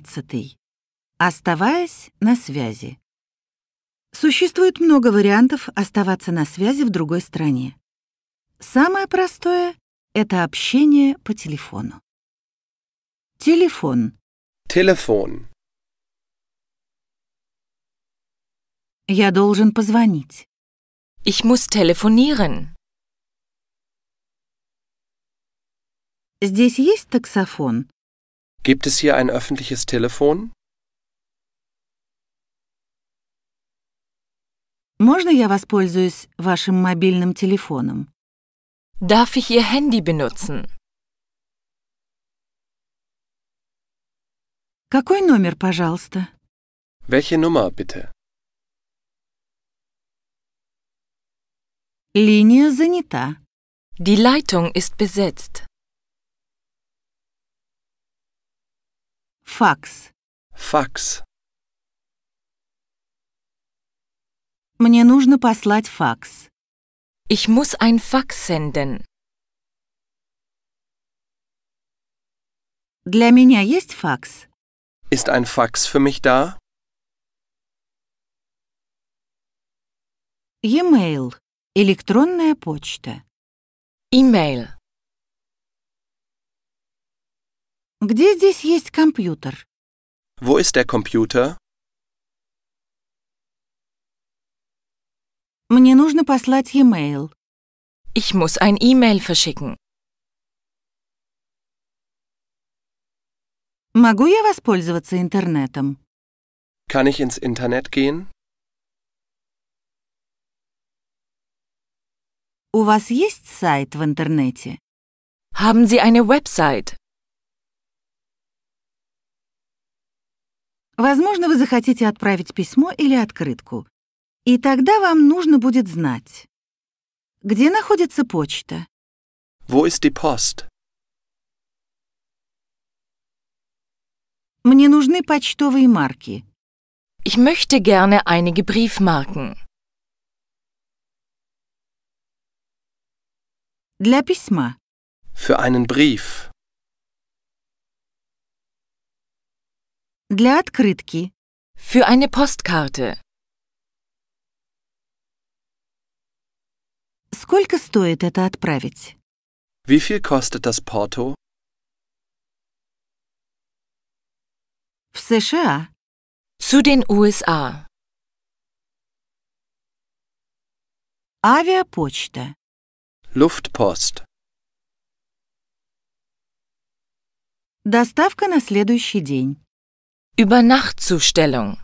13. Оставаясь на связи. Существует много вариантов оставаться на связи в другой стране. Самое простое — это общение по телефону. Телефон. Телефон. Я должен позвонить. Ich muss telefonieren. Здесь есть таксофон? Gibt es hier ein öffentliches Telefon? Можно я воспользуюсь вашим мобильным телефоном? Darf ich Ihr Handy benutzen? Какой номер, пожалуйста? Welche Nummer bitte? Линия занята. Die Leitung ist besetzt. Факс. Факс. Мне нужно послать факс. Ich muss ein Fax senden. Для меня есть факс? Ist ein Fax für mich da? E-mail. Электронная почта. E-mail. Где здесь есть компьютер? Wo ist der Computer? Мне нужно послать e-mail. Ich muss ein E-Mail verschicken. Могу я воспользоваться интернетом? Kann ich ins Internet gehen? У вас есть сайт в интернете? Haben Sie eine Website? Возможно, вы захотите отправить письмо или открытку. И тогда вам нужно будет знать, где находится почта. Wo ist die Post? Мне нужны почтовые марки. Ich möchte gerne einige Briefmarken. Для письма. Für einen Brief. Для открытки. Für eine Postkarte. Сколько стоит это отправить? Wie viel kostet das Porto? В США. Zu den USA. Авиапочта. Luftpost. Доставка на следующий день. Übernachtzustellung